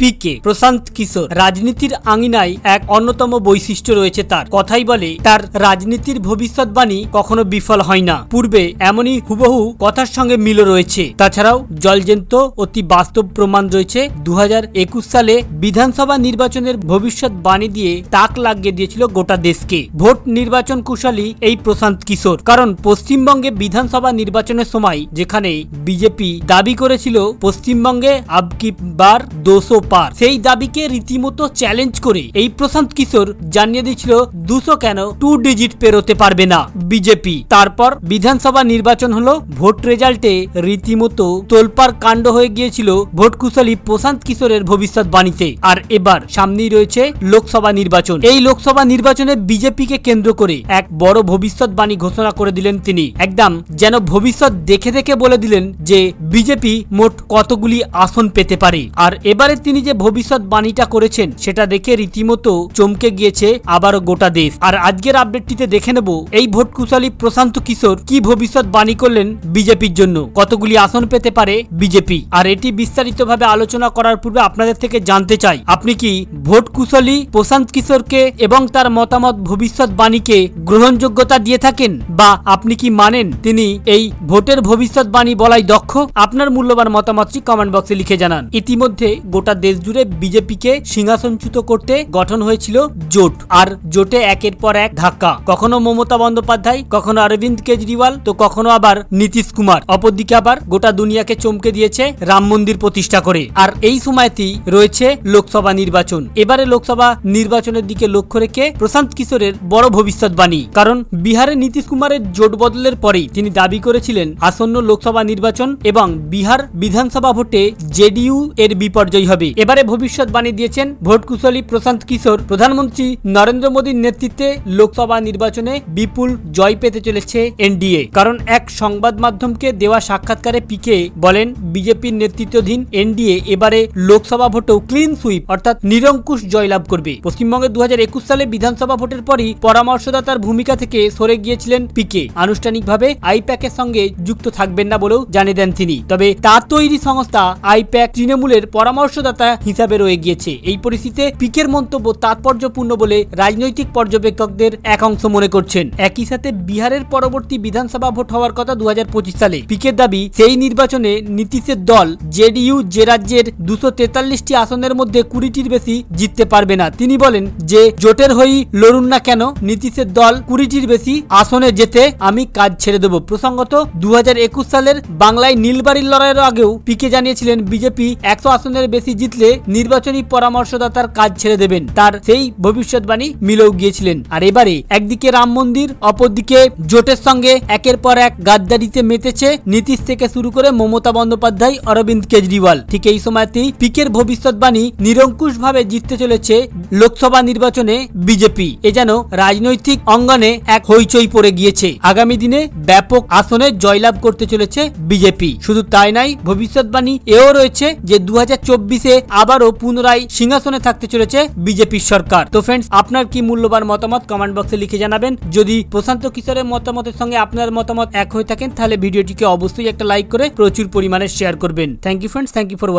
পিকে প্রশান্ত কিশোর রাজনীতির আঙিনায় এক অন্যতম বৈশিষ্ট্য রয়েছে তার কথাই বলে তার রাজনীতির ভবিষ্যৎবাণী কখনো বিফল হয় না পূর্বে এমনই হুবহু কথার সঙ্গে মিল রয়েছে তাছাড়াও জলজেন্ত অতি বাস্তব প্রমাণ রয়েছে দু সালে বিধানসভা নির্বাচনের ভবিষ্যৎবাণী দিয়ে তাক লাগিয়ে দিয়েছিল গোটা দেশকে ভোট নির্বাচন কুশলী এই প্রশান্ত কিশোর কারণ পশ্চিমবঙ্গে বিধানসভা নির্বাচনের সময় যেখানে বিজেপি দাবি করেছিল পশ্চিমবঙ্গে আবকি বার দোষ পার সেই দাবিকে রীতিমতো চ্যালেঞ্জ করে এই প্রশান্ত কিশোর জানিয়ে দিয়েছিল দুশো কেন টু ডিজিট পেরোতে পারবে না বিজেপি তারপর বিধানসভা নির্বাচন হলো ভোট রেজাল্টে রীতিমতো তোলপার কাণ্ড হয়ে গিয়েছিল ভোট কুশলী প্রশান্ত কিশোরের ভবিষ্যৎ বাণীতে আর এবার সামনেই রয়েছে লোকসভা নির্বাচন এই লোকসভা নির্বাচনে বিজেপিকে কেন্দ্র করে এক বড় ভবিষ্যৎ বাণী ঘোষণা করে দিলেন তিনি একদম যেন ভবিষ্যৎ দেখে দেখে বলে দিলেন যে বিজেপি মোট কতগুলি আসন পেতে পারে আর এবারে তিনি তিনি যে ভবিষ্যৎ বাণীটা করেছেন সেটা দেখে রীতিমতো চমকে গিয়েছে আবারও গোটা দেশ আর আজকের আপডেটটিতে দেখে নেব এই কুশালি প্রশান্ত কিশোর কি ভবিষ্যৎ বাণী করলেন বিজেপির জন্য কতগুলি আসন পেতে পারে বিজেপি আর এটি বিস্তারিতভাবে আলোচনা করার পূর্বে আপনাদের থেকে জানতে চাই আপনি কি ভোট কুশলী প্রশান্ত কিশোরকে এবং তার মতামত ভবিষ্যৎ বাণীকে গ্রহণযোগ্যতা দিয়ে থাকেন বা আপনি কি মানেন তিনি এই ভোটের ভবিষ্যৎ বাণী বলাই দক্ষ আপনার মূল্যবান মতামতটি কমেন্ট বক্সে লিখে জানান ইতিমধ্যে গোটা দেশ দেশ জুড়ে বিজেপিকে সিংহাসনচ্যুত করতে গঠন হয়েছিল জোট আর জোটে একের পর এক ধাক্কা কখনো মমতা বন্দ্যোপাধ্যায় কখনো অরবিন্দ কেজরিওয়াল তো কখনো আবার নীতিশ কুমার অপরদিকে আবার গোটা দুনিয়াকে চমকে দিয়েছে রাম মন্দির প্রতিষ্ঠা করে আর এই সময়তেই রয়েছে লোকসভা নির্বাচন এবারে লোকসভা নির্বাচনের দিকে লক্ষ্য রেখে প্রশান্ত কিশোরের বড় ভবিষ্যৎবাণী কারণ বিহারে নীতিশ কুমারের জোট বদলের পরেই তিনি দাবি করেছিলেন আসন্ন লোকসভা নির্বাচন এবং বিহার বিধানসভা ভোটে জেডিইউ এর বিপর্যয় হবে এবারে ভবিষ্যৎবাণী দিয়েছেন ভোটকুশলী প্রশান্ত কিশোর প্রধানমন্ত্রী নরেন্দ্র মোদীর নেতৃত্বে লোকসভা নির্বাচনে বিপুল জয় পেতে চলেছে এনডিএ কারণ এক সংবাদ মাধ্যমকে দেওয়া সাক্ষাৎকারে পিকে বলেন বিজেপির নেতৃত্বাধীন এনডিএ এবারে লোকসভা ভোটেও ক্লিন সুইপ অর্থাৎ নিরঙ্কুশ জয়লাভ করবে পশ্চিমবঙ্গে দু সালে বিধানসভা ভোটের পরই পরামর্শদাতার ভূমিকা থেকে সরে গিয়েছিলেন পিকে আনুষ্ঠানিকভাবে আইপ্যাকের সঙ্গে যুক্ত থাকবেন না বলেও জানিয়ে দেন তিনি তবে তা তৈরি সংস্থা আইপ্যাক তৃণমূলের পরামর্শদাতা সহায়তা হিসাবে রয়ে গিয়েছে এই পরিস্থিতিতে পিকের মন্তব্য তাৎপর্যপূর্ণ বলে রাজনৈতিক পর্যবেক্ষকদের এক অংশ মনে করছেন একই সাথে বিহারের পরবর্তী বিধানসভা ভোট হওয়ার কথা দু সালে পিকের দাবি সেই নির্বাচনে নীতিশের দল জেডিইউ যে রাজ্যের দুশো তেতাল্লিশটি আসনের মধ্যে কুড়িটির বেশি জিততে পারবে না তিনি বলেন যে জোটের হয়েই লড়ুন না কেন নীতিশের দল কুড়িটির বেশি আসনে যেতে আমি কাজ ছেড়ে দেব প্রসঙ্গত দু সালের বাংলায় নীলবাড়ির লড়াইয়ের আগেও পিকে জানিয়েছিলেন বিজেপি একশো আসনের বেশি জিত জিতলে নির্বাচনী পরামর্শদাতার কাজ ছেড়ে দেবেন তার সেই ভবিষ্যৎবাণী মিলেও গিয়েছিলেন আর এবারে একদিকে রাম মন্দির অপরদিকে জোটের সঙ্গে একের পর এক গাদ্দারিতে মেতেছে নীতিশ থেকে শুরু করে মমতা বন্দ্যোপাধ্যায় অরবিন্দ কেজরিওয়াল ঠিক এই সময়তেই পিকের ভবিষ্যৎবাণী নিরঙ্কুশভাবে জিততে চলেছে লোকসভা নির্বাচনে বিজেপি এ যেন রাজনৈতিক অঙ্গনে এক হইচই পড়ে গিয়েছে আগামী দিনে ব্যাপক আসনে জয়লাভ করতে চলেছে বিজেপি শুধু তাই নাই ভবিষ্যৎবাণী এও রয়েছে যে দু হাজার চব্বিশে আবারও পুনরায় সিংহাসনে থাকতে চলেছে বিজেপির সরকার তো ফ্রেন্ডস আপনার কি মূল্যবান মতামত কমেন্ট বক্সে লিখে জানাবেন যদি প্রশান্ত কিশোরের মতামতের সঙ্গে আপনার মতামত এক হয়ে থাকেন তাহলে ভিডিওটিকে অবশ্যই একটা লাইক করে প্রচুর পরিমাণে শেয়ার করবেন thank you friends thank you for watch